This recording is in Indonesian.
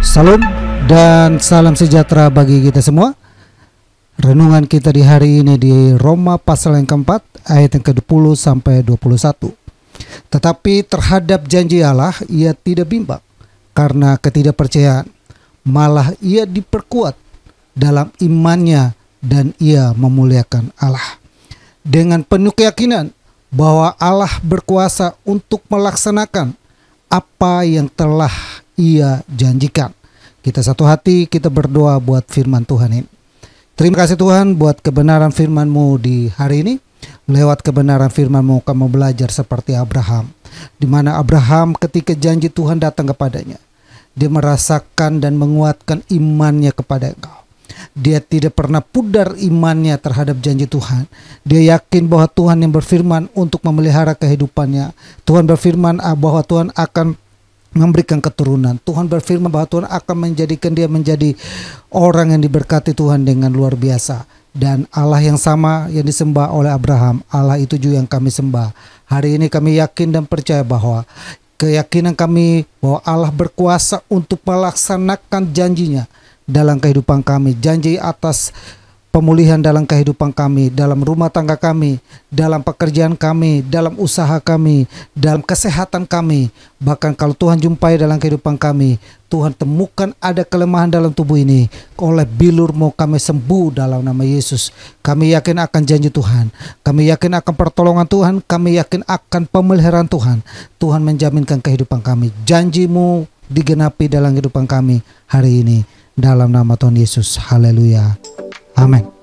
Salam dan salam sejahtera bagi kita semua. Renungan kita di hari ini di Roma pasal yang keempat ayat yang ke-20 sampai 21. Tetapi terhadap janji Allah ia tidak bimbang karena ketidakpercayaan. Malah ia diperkuat dalam imannya dan ia memuliakan Allah. Dengan penuh keyakinan bahwa Allah berkuasa untuk melaksanakan apa yang telah ia janjikan. Kita satu hati, kita berdoa buat firman Tuhan ini. Terima kasih Tuhan buat kebenaran firman-Mu di hari ini. Lewat kebenaran firman-Mu kamu belajar seperti Abraham. Di mana Abraham ketika janji Tuhan datang kepadanya. Dia merasakan dan menguatkan imannya kepada engkau. Dia tidak pernah pudar imannya terhadap janji Tuhan. Dia yakin bahwa Tuhan yang berfirman untuk memelihara kehidupannya. Tuhan berfirman ah, bahwa Tuhan akan memberikan keturunan. Tuhan berfirman bahwa Tuhan akan menjadikan dia menjadi orang yang diberkati Tuhan dengan luar biasa. Dan Allah yang sama yang disembah oleh Abraham, Allah itu juga yang kami sembah. Hari ini kami yakin dan percaya bahwa keyakinan kami bahwa Allah berkuasa untuk melaksanakan janjinya dalam kehidupan kami. Janji atas pemulihan dalam kehidupan kami, dalam rumah tangga kami, dalam pekerjaan kami, dalam usaha kami, dalam kesehatan kami. Bahkan kalau Tuhan jumpai dalam kehidupan kami, Tuhan temukan ada kelemahan dalam tubuh ini. Oleh bilur mau kami sembuh dalam nama Yesus. Kami yakin akan janji Tuhan. Kami yakin akan pertolongan Tuhan. Kami yakin akan pemeliharaan Tuhan. Tuhan menjaminkan kehidupan kami. Janjimu digenapi dalam kehidupan kami hari ini. Dalam nama Tuhan Yesus. Haleluya. Amén.